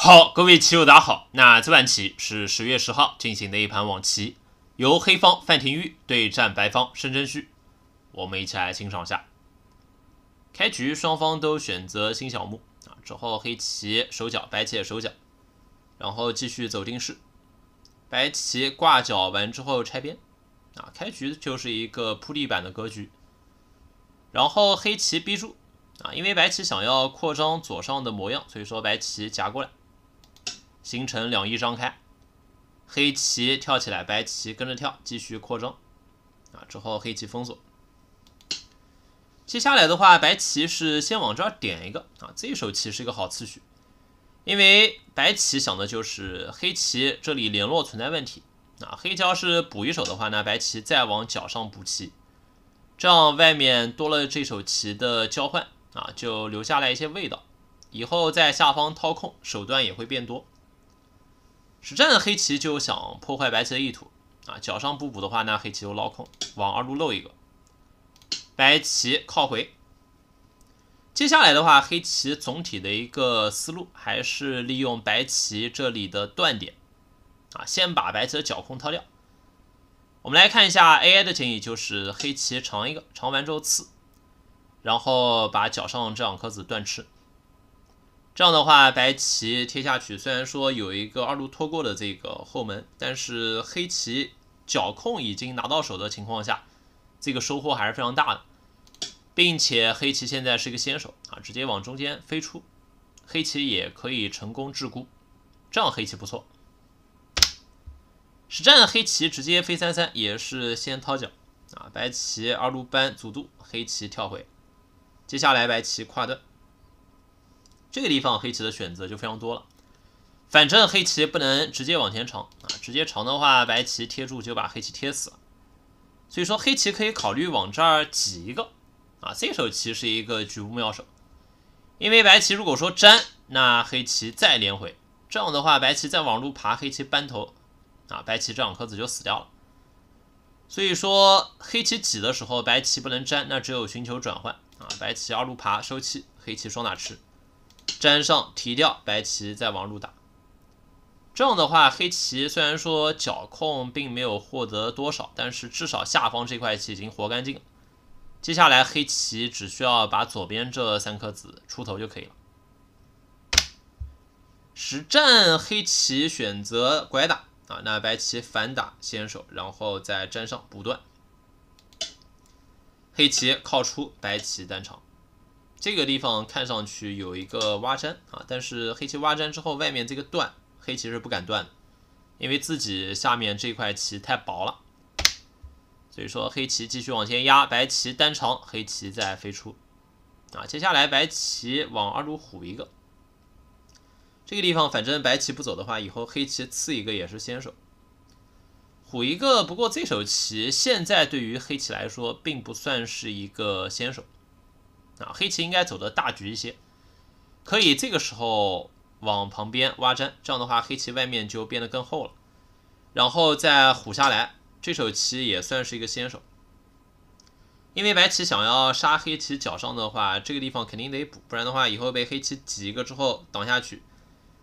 好，各位棋友，大家好。那这盘棋是十月十号进行的一盘网棋，由黑方范廷钰对战白方申真谞。我们一起来欣赏一下。开局双方都选择新小目啊，之后黑棋守角，白棋也守角，然后继续走定式。白棋挂角完之后拆边啊，开局就是一个铺地板的格局。然后黑棋逼住啊，因为白棋想要扩张左上的模样，所以说白棋夹过来。形成两翼张开，黑棋跳起来，白棋跟着跳，继续扩张啊。之后黑棋封锁。接下来的话，白棋是先往这儿点一个啊，这一手棋是一个好次序，因为白棋想的就是黑棋这里联络存在问题啊。黑胶是补一手的话呢，白棋再往角上补棋，这样外面多了这手棋的交换啊，就留下来一些味道，以后在下方掏空手段也会变多。实战的黑棋就想破坏白棋的意图啊，脚上不补的话，那黑棋就捞空，往二路漏一个。白棋靠回。接下来的话，黑棋总体的一个思路还是利用白棋这里的断点啊，先把白棋的脚空掏掉。我们来看一下 AI 的建议，就是黑棋长一个，长完之后刺，然后把脚上这两颗子断吃。这样的话，白棋贴下去，虽然说有一个二路拖过的这个后门，但是黑棋角控已经拿到手的情况下，这个收获还是非常大的，并且黑棋现在是一个先手啊，直接往中间飞出，黑棋也可以成功制孤，这样黑棋不错。实战黑棋直接飞三三，也是先掏角啊，白棋二路扳阻渡，黑棋跳回，接下来白棋跨断。这个地方黑棋的选择就非常多了，反正黑棋不能直接往前长啊，直接长的话白棋贴住就把黑棋贴死了，所以说黑棋可以考虑往这儿挤一个啊。这手棋是一个局部妙手，因为白棋如果说粘，那黑棋再连回，这样的话白棋再往路爬，黑棋扳头啊，白棋这两颗子就死掉了。所以说黑棋挤的时候，白棋不能粘，那只有寻求转换啊，白棋二路爬收气，黑棋双打吃。粘上提掉白棋，再往入打。这样的话，黑棋虽然说角控并没有获得多少，但是至少下方这块棋已经活干净。接下来黑棋只需要把左边这三颗子出头就可以了。实战黑棋选择拐打啊，那白棋反打先手，然后再粘上补断。黑棋靠出，白棋单长。这个地方看上去有一个挖粘啊，但是黑棋挖粘之后，外面这个断黑棋是不敢断的，因为自己下面这块棋太薄了。所以说黑棋继续往前压，白棋单长，黑棋再飞出。啊，接下来白棋往二路虎一个，这个地方反正白棋不走的话，以后黑棋刺一个也是先手，虎一个。不过这手棋现在对于黑棋来说，并不算是一个先手。啊，黑棋应该走的大局一些，可以这个时候往旁边挖粘，这样的话黑棋外面就变得更厚了。然后再虎下来，这手棋也算是一个先手，因为白棋想要杀黑棋脚上的话，这个地方肯定得补，不然的话以后被黑棋挤一个之后挡下去，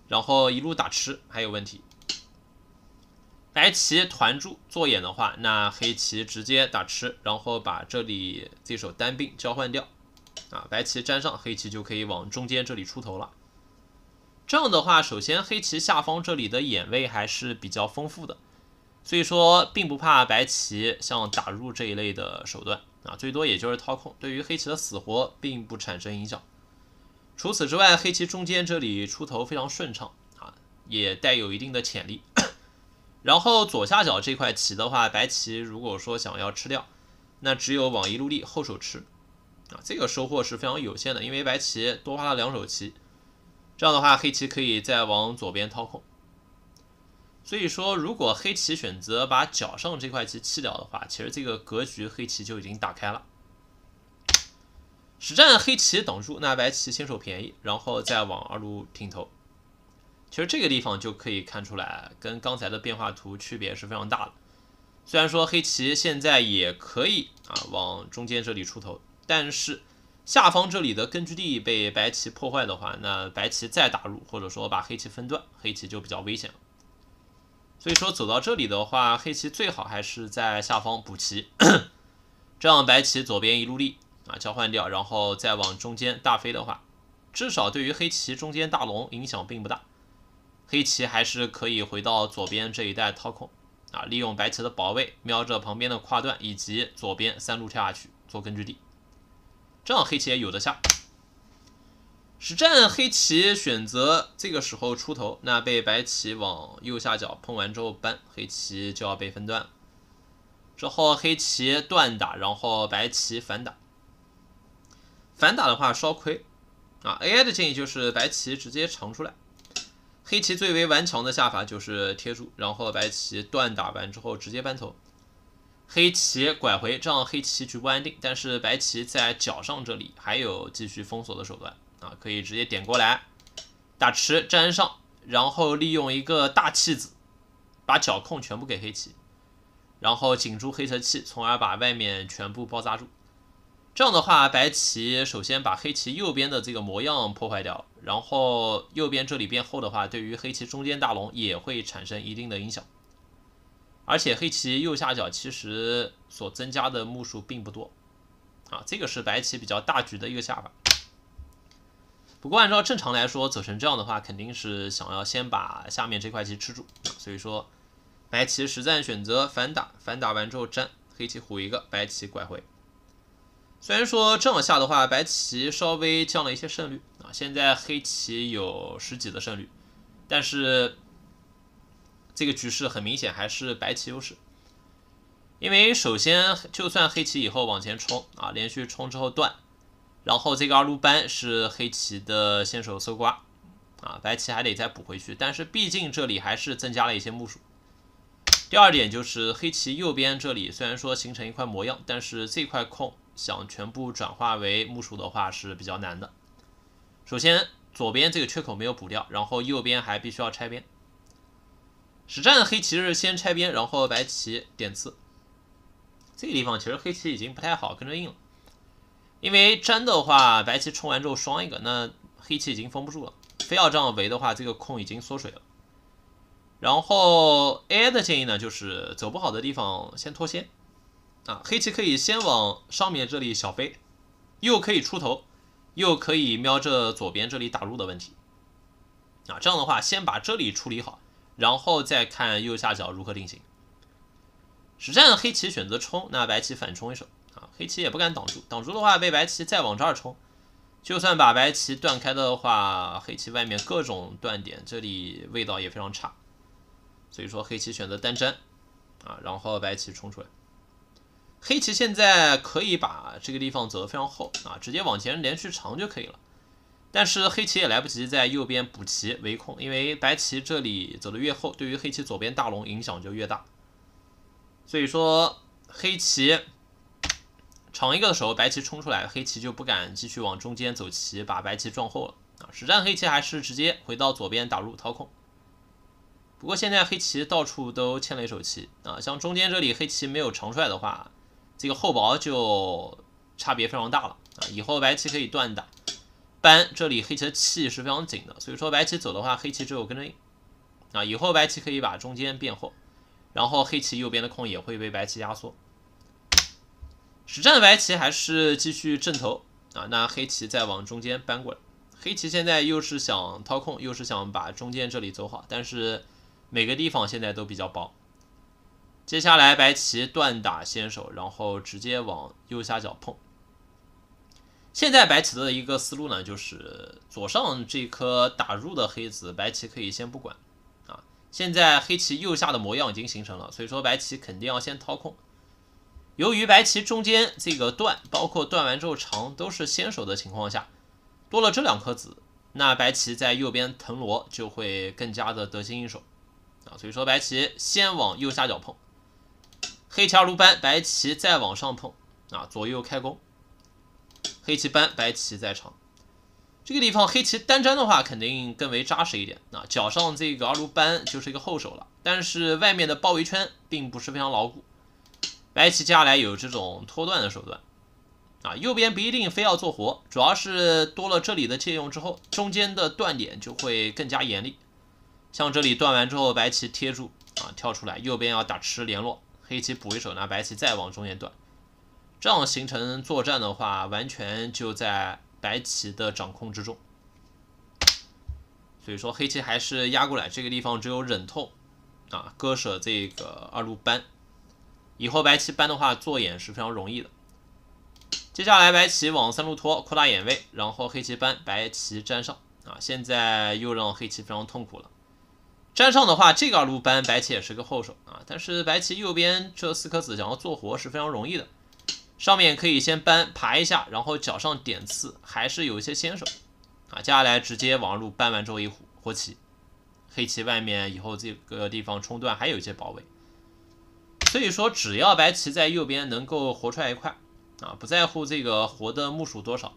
然后一路打吃还有问题。白棋团住做眼的话，那黑棋直接打吃，然后把这里这手单兵交换掉。啊，白棋粘上，黑棋就可以往中间这里出头了。这样的话，首先黑棋下方这里的眼位还是比较丰富的，所以说并不怕白棋像打入这一类的手段啊，最多也就是掏空，对于黑棋的死活并不产生影响。除此之外，黑棋中间这里出头非常顺畅啊，也带有一定的潜力。然后左下角这块棋的话，白棋如果说想要吃掉，那只有往一路立后手吃。啊，这个收获是非常有限的，因为白棋多花了两手棋，这样的话黑棋可以再往左边掏空。所以说，如果黑棋选择把角上这块棋弃掉的话，其实这个格局黑棋就已经打开了。实战黑棋挡住，那白棋先手便宜，然后再往二路挺头。其实这个地方就可以看出来，跟刚才的变化图区别是非常大的。虽然说黑棋现在也可以啊往中间这里出头。但是下方这里的根据地被白棋破坏的话，那白棋再打入或者说把黑棋分断，黑棋就比较危险了。所以说走到这里的话，黑棋最好还是在下方补棋，这样白棋左边一路立啊交换掉，然后再往中间大飞的话，至少对于黑棋中间大龙影响并不大，黑棋还是可以回到左边这一带掏空啊，利用白棋的保卫瞄着旁边的跨段以及左边三路跳下去做根据地。这样黑棋也有的下。实战黑棋选择这个时候出头，那被白棋往右下角碰完之后搬，黑棋就要被分断。之后黑棋断打，然后白棋反打。反打的话稍亏。啊，AI 的建议就是白棋直接长出来。黑棋最为顽强的下法就是贴住，然后白棋断打完之后直接搬头。黑棋拐回，这样黑棋局部安定，但是白棋在角上这里还有继续封锁的手段啊，可以直接点过来打吃粘上，然后利用一个大弃子把角控全部给黑棋，然后紧住黑色气，从而把外面全部包扎住。这样的话，白棋首先把黑棋右边的这个模样破坏掉，然后右边这里变厚的话，对于黑棋中间大龙也会产生一定的影响。而且黑棋右下角其实所增加的目数并不多，啊，这个是白棋比较大局的一个下法。不过按照正常来说，走成这样的话，肯定是想要先把下面这块棋吃住。所以说，白棋实战选择反打，反打完之后粘黑棋虎一个，白棋拐回。虽然说这样下的话，白棋稍微降了一些胜率啊，现在黑棋有十几的胜率，但是。这个局势很明显还是白棋优势，因为首先就算黑棋以后往前冲啊，连续冲之后断，然后这个二路扳是黑棋的先手搜刮，啊，白棋还得再补回去。但是毕竟这里还是增加了一些木薯。第二点就是黑棋右边这里虽然说形成一块模样，但是这块空想全部转化为木薯的话是比较难的。首先左边这个缺口没有补掉，然后右边还必须要拆边。实战黑棋是先拆边，然后白棋点刺。这个地方其实黑棋已经不太好跟着应了，因为粘的话，白棋冲完之后双一个，那黑棋已经封不住了。非要这样围的话，这个空已经缩水了。然后 A 的建议呢，就是走不好的地方先脱先啊，黑棋可以先往上面这里小飞，又可以出头，又可以瞄着左边这里打入的问题啊。这样的话，先把这里处理好。然后再看右下角如何定型。实战黑棋选择冲，那白棋反冲一手啊，黑棋也不敢挡住，挡住的话被白棋再往这儿冲，就算把白棋断开的话，黑棋外面各种断点，这里味道也非常差，所以说黑棋选择单粘啊，然后白棋冲出来，黑棋现在可以把这个地方走得非常厚啊，直接往前连续长就可以了。但是黑棋也来不及在右边补棋围控，因为白棋这里走的越厚，对于黑棋左边大龙影响就越大。所以说黑棋长一个的时候，白棋冲出来，黑棋就不敢继续往中间走棋，把白棋撞厚了啊。实战黑棋还是直接回到左边打入掏空。不过现在黑棋到处都欠了一手棋啊，像中间这里黑棋没有长出来的话，这个厚薄就差别非常大了啊。以后白棋可以断打。搬这里黑棋的气是非常紧的，所以说白棋走的话，黑棋只有跟着啊。以后白棋可以把中间变厚，然后黑棋右边的空也会被白棋压缩。实战白棋还是继续正头啊，那黑棋再往中间搬过来。黑棋现在又是想掏空，又是想把中间这里走好，但是每个地方现在都比较薄。接下来白棋断打先手，然后直接往右下角碰。现在白棋的一个思路呢，就是左上这颗打入的黑子，白棋可以先不管啊。现在黑棋右下的模样已经形成了，所以说白棋肯定要先掏空。由于白棋中间这个断，包括断完之后长，都是先手的情况下，多了这两颗子，那白棋在右边腾挪就会更加的得心应手啊。所以说白棋先往右下角碰，黑棋如搬，白棋再往上碰啊，左右开弓。黑棋扳，白棋在场。这个地方黑棋单粘的话，肯定更为扎实一点。那脚上这个二路扳就是一个后手了，但是外面的包围圈并不是非常牢固。白棋接下来有这种拖断的手段，啊，右边不一定非要做活，主要是多了这里的借用之后，中间的断点就会更加严厉。像这里断完之后，白棋贴住啊，跳出来，右边要打吃联络，黑棋补一手，那白棋再往中间断。这样形成作战的话，完全就在白棋的掌控之中。所以说黑棋还是压过来这个地方，只有忍痛啊，割舍这个二路搬。以后白棋搬的话，做眼是非常容易的。接下来白棋往三路拖，扩大眼位，然后黑棋搬，白棋粘上啊。现在又让黑棋非常痛苦了。粘上的话，这个二路搬，白棋也是个后手啊。但是白棋右边这四颗子想要做活是非常容易的。上面可以先搬爬一下，然后脚上点刺，还是有一些先手，啊，接下来直接往路搬完之后一虎活棋，黑棋外面以后这个地方冲断还有一些保卫，所以说只要白棋在右边能够活出来一块，啊，不在乎这个活的目数多少，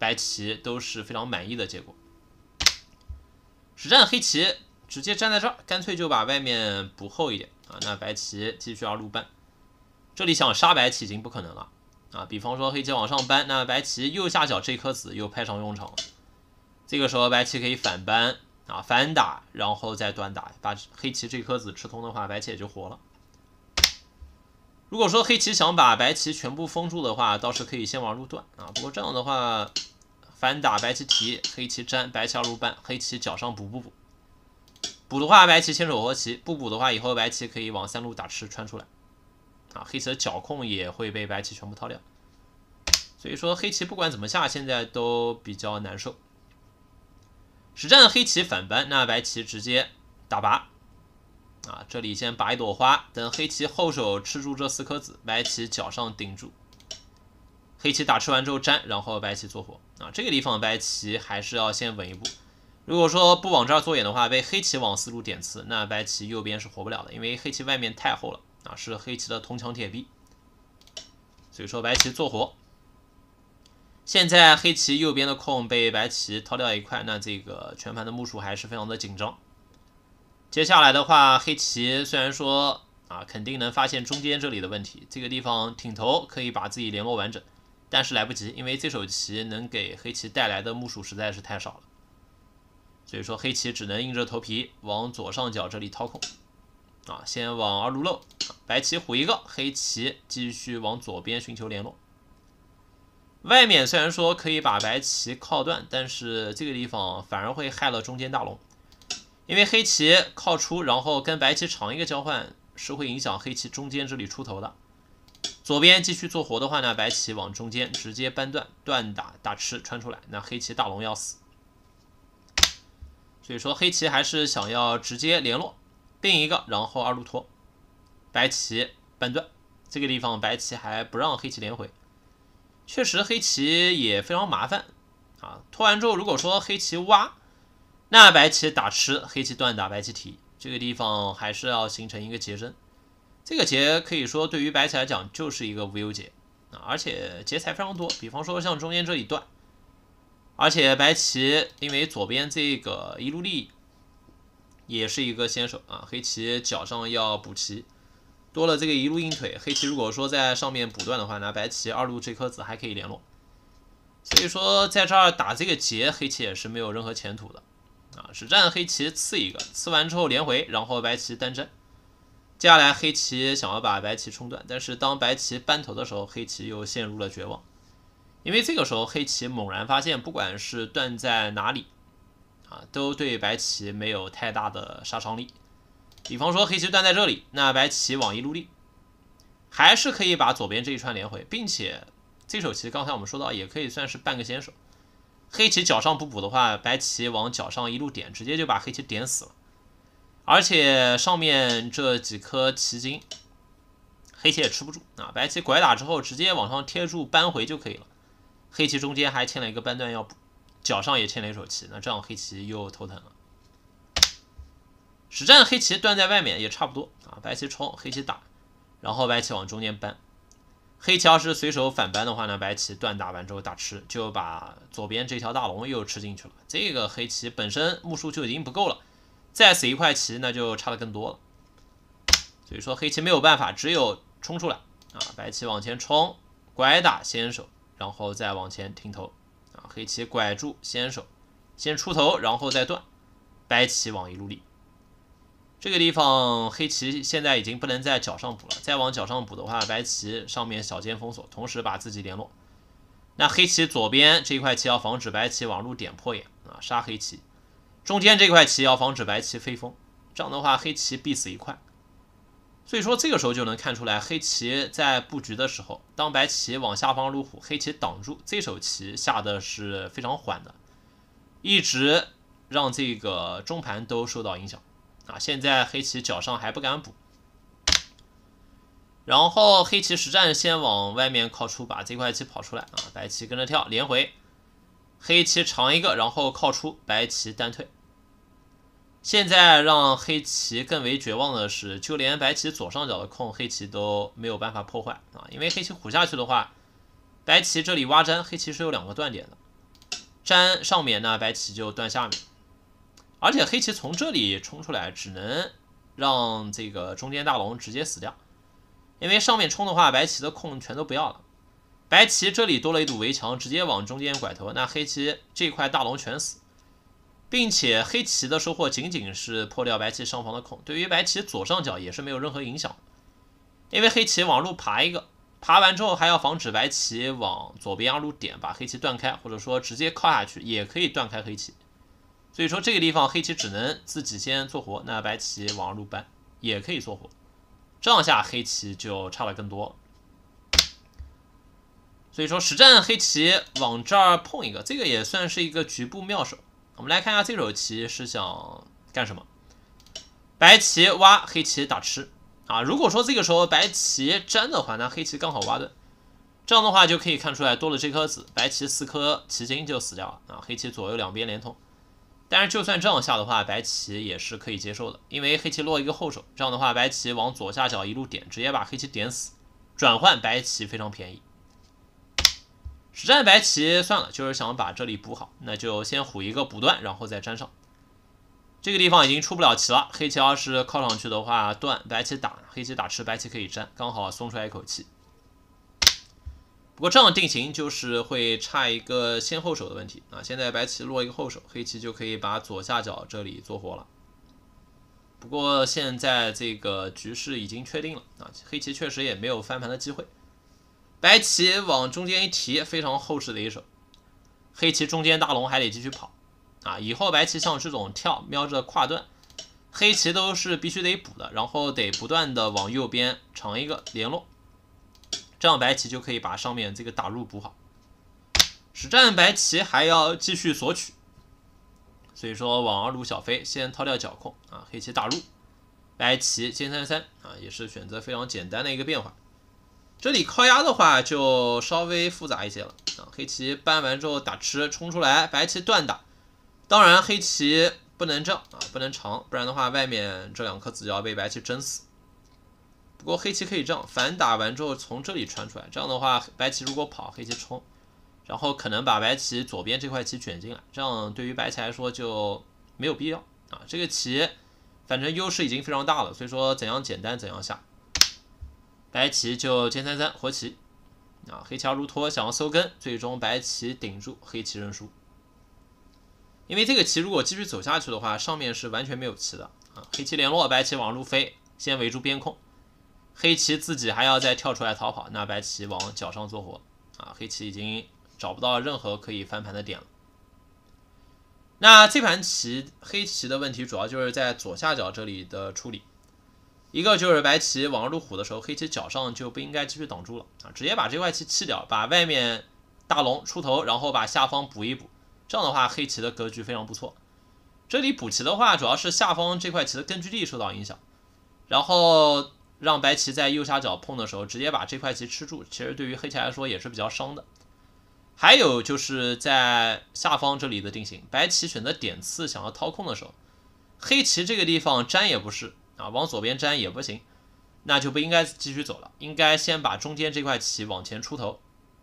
白棋都是非常满意的结果。实战黑棋直接站在这儿，干脆就把外面补厚一点啊，那白棋继续要路搬，这里想杀白棋已经不可能了。啊，比方说黑棋往上扳，那白棋右下角这颗子又派上用场了。这个时候白棋可以反扳啊，反打，然后再断打，把黑棋这颗子吃通的话，白棋也就活了。如果说黑棋想把白棋全部封住的话，倒是可以先往路断啊。不过这样的话，反打白棋提，黑棋粘，白棋二路扳，黑棋脚上补不补？补的话，白棋牵手活棋；不补的话，以后白棋可以往三路打吃穿出来。啊，黑棋的角控也会被白棋全部掏掉，所以说黑棋不管怎么下，现在都比较难受。实战黑棋反扳，那白棋直接打拔，啊，这里先拔一朵花，等黑棋后手吃住这四颗子，白棋角上顶住，黑棋打吃完之后粘，然后白棋做活。啊，这个地方白棋还是要先稳一步。如果说不往这儿做眼的话，被黑棋往四路点刺，那白棋右边是活不了的，因为黑棋外面太厚了。啊，是黑棋的铜墙铁壁，所以说白棋做活。现在黑棋右边的空被白棋掏掉一块，那这个全盘的目数还是非常的紧张。接下来的话，黑棋虽然说啊，肯定能发现中间这里的问题，这个地方挺头可以把自己联络完整，但是来不及，因为这手棋能给黑棋带来的目数实在是太少了，所以说黑棋只能硬着头皮往左上角这里掏空。啊，先往二路漏，白棋虎一个，黑棋继续往左边寻求联络。外面虽然说可以把白棋靠断，但是这个地方反而会害了中间大龙，因为黑棋靠出，然后跟白棋长一个交换，是会影响黑棋中间这里出头的。左边继续做活的话呢，白棋往中间直接扳断，断打大吃穿出来，那黑棋大龙要死。所以说黑棋还是想要直接联络。另一个，然后二路拖，白棋半断，这个地方白棋还不让黑棋连回，确实黑棋也非常麻烦啊。拖完之后，如果说黑棋挖，那白棋打吃，黑棋断打，白棋提，这个地方还是要形成一个结针。这个劫可以说对于白棋来讲就是一个无忧劫啊，而且劫材非常多，比方说像中间这一段，而且白棋因为左边这个一路力。也是一个先手啊，黑棋角上要补棋多了，这个一路硬腿，黑棋如果说在上面补断的话，那白棋二路这颗子还可以联络，所以说在这儿打这个劫，黑棋也是没有任何前途的啊，实战黑棋刺一个，刺完之后连回，然后白棋单战，接下来黑棋想要把白棋冲断，但是当白棋扳头的时候，黑棋又陷入了绝望，因为这个时候黑棋猛然发现，不管是断在哪里。啊，都对白棋没有太大的杀伤力。比方说黑棋断在这里，那白棋往一路立，还是可以把左边这一串连回，并且这手棋刚才我们说到，也可以算是半个先手。黑棋脚上不补的话，白棋往脚上一路点，直接就把黑棋点死了。而且上面这几颗棋筋，黑棋也吃不住啊。白棋拐打之后，直接往上贴住扳回就可以了。黑棋中间还欠了一个扳断要补。脚上也欠了一手棋，那这样黑棋又头疼了。实战黑棋断在外面也差不多啊，白棋冲，黑棋打，然后白棋往中间搬，黑棋要是随手反搬的话呢，白棋断打完之后打吃，就把左边这条大龙又吃进去了。这个黑棋本身目数就已经不够了，再死一块棋那就差的更多了。所以说黑棋没有办法，只有冲出来啊，白棋往前冲，拐打先手，然后再往前停头。黑棋拐住先手，先出头，然后再断。白棋往一路立，这个地方黑棋现在已经不能在脚上补了。再往脚上补的话，白棋上面小尖封锁，同时把自己联络。那黑棋左边这一块棋要防止白棋往路点破眼啊，杀黑棋。中间这块棋要防止白棋飞封，这样的话黑棋必死一块。所以说这个时候就能看出来，黑棋在布局的时候，当白棋往下方入虎，黑棋挡住，这手棋下的是非常缓的，一直让这个中盘都受到影响啊。现在黑棋脚上还不敢补，然后黑棋实战先往外面靠出，把这块棋跑出来啊，白棋跟着跳连回，黑棋长一个，然后靠出，白棋单退。现在让黑棋更为绝望的是，就连白棋左上角的空，黑棋都没有办法破坏啊！因为黑棋虎下去的话，白棋这里挖粘，黑棋是有两个断点的，粘上面呢，白棋就断下面，而且黑棋从这里冲出来，只能让这个中间大龙直接死掉，因为上面冲的话，白棋的空全都不要了，白棋这里多了一堵围墙，直接往中间拐头，那黑棋这块大龙全死。并且黑棋的收获仅仅是破掉白棋上方的孔，对于白棋左上角也是没有任何影响，因为黑棋往路爬一个，爬完之后还要防止白棋往左边二路点把黑棋断开，或者说直接靠下去也可以断开黑棋，所以说这个地方黑棋只能自己先做活，那白棋往路搬也可以做活，这样下黑棋就差了更多，所以说实战黑棋往这儿碰一个，这个也算是一个局部妙手。我们来看一下这手棋是想干什么？白棋挖，黑棋打吃啊！如果说这个时候白棋粘的话，那黑棋刚好挖断，这样的话就可以看出来多了这颗子，白棋四颗棋筋就死掉了啊！黑棋左右两边连通，但是就算这样下的话，白棋也是可以接受的，因为黑棋落一个后手，这样的话白棋往左下角一路点，直接把黑棋点死，转换白棋非常便宜。实战白棋算了，就是想把这里补好，那就先虎一个补断，然后再粘上。这个地方已经出不了棋了，黑棋要是靠上去的话断，白棋打，黑棋打吃，白棋可以粘，刚好松出来一口气。不过这样定型就是会差一个先后手的问题啊，现在白棋落一个后手，黑棋就可以把左下角这里做活了。不过现在这个局势已经确定了啊，黑棋确实也没有翻盘的机会。白棋往中间一提，非常厚实的一手。黑棋中间大龙还得继续跑啊！以后白棋像这种跳瞄着跨断，黑棋都是必须得补的，然后得不断的往右边长一个联络，这样白棋就可以把上面这个打入补好。实战白棋还要继续索取，所以说往二路小飞先掏掉角控啊，黑棋打入，白棋尖三三啊，也是选择非常简单的一个变化。这里靠压的话就稍微复杂一些了啊，黑棋搬完之后打吃冲出来，白棋断打，当然黑棋不能样，啊，不能长，不然的话外面这两颗子就要被白棋争死。不过黑棋可以样，反打完之后从这里穿出来，这样的话白棋如果跑，黑棋冲，然后可能把白棋左边这块棋卷进来，这样对于白棋来说就没有必要啊，这个棋反正优势已经非常大了，所以说怎样简单怎样下。白棋就尖三三活棋，啊，黑棋如托想要收根，最终白棋顶住，黑棋认输。因为这个棋如果继续走下去的话，上面是完全没有棋的啊。黑棋联络，白棋往路飞，先围住边控，黑棋自己还要再跳出来逃跑，那白棋往角上做活，啊，黑棋已经找不到任何可以翻盘的点了。那这盘棋黑棋的问题主要就是在左下角这里的处理。一个就是白棋往入虎的时候，黑棋角上就不应该继续挡住了啊，直接把这块棋弃掉，把外面大龙出头，然后把下方补一补，这样的话黑棋的格局非常不错。这里补棋的话，主要是下方这块棋的根据地受到影响，然后让白棋在右下角碰的时候，直接把这块棋吃住，其实对于黑棋来说也是比较伤的。还有就是在下方这里的定型，白棋选择点刺想要掏空的时候，黑棋这个地方粘也不是。啊，往左边粘也不行，那就不应该继续走了，应该先把中间这块棋往前出头，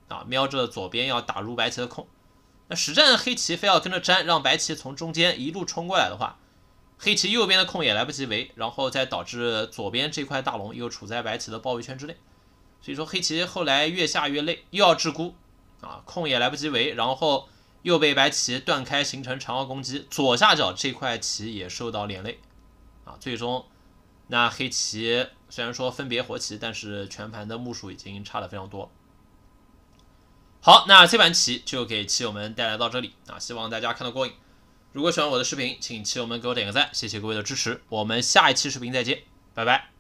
啊，瞄着左边要打入白棋的空。那实战黑棋非要跟着粘，让白棋从中间一路冲过来的话，黑棋右边的空也来不及围，然后再导致左边这块大龙又处在白棋的包围圈之内，所以说黑棋后来越下越累，又要支孤，啊，空也来不及围，然后又被白棋断开，形成长刀攻击，左下角这块棋也受到连累，啊，最终。那黑棋虽然说分别活棋，但是全盘的目数已经差的非常多。好，那这盘棋就给棋友们带来到这里啊，希望大家看到过瘾。如果喜欢我的视频，请棋友们给我点个赞，谢谢各位的支持。我们下一期视频再见，拜拜。